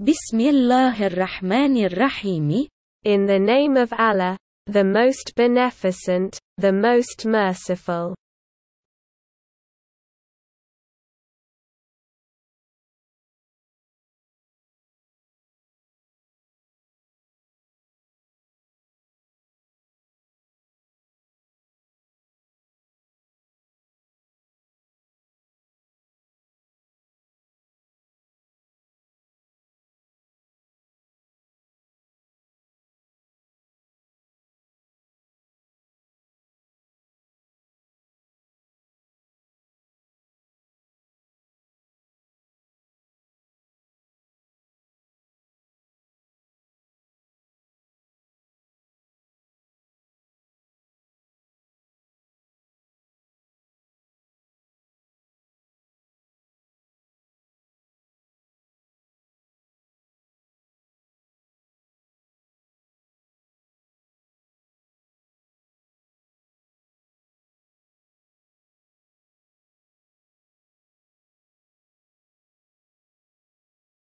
بسم الله الرحمن In the name of Allah, the most beneficent, the most merciful.